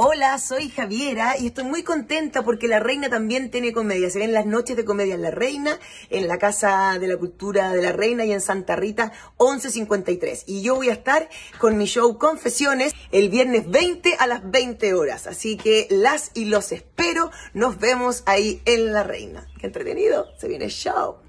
Hola, soy Javiera y estoy muy contenta porque La Reina también tiene comedia. Se ven las noches de comedia en La Reina, en la Casa de la Cultura de La Reina y en Santa Rita 1153. Y yo voy a estar con mi show Confesiones el viernes 20 a las 20 horas. Así que las y los espero. Nos vemos ahí en La Reina. ¡Qué entretenido! Se viene show.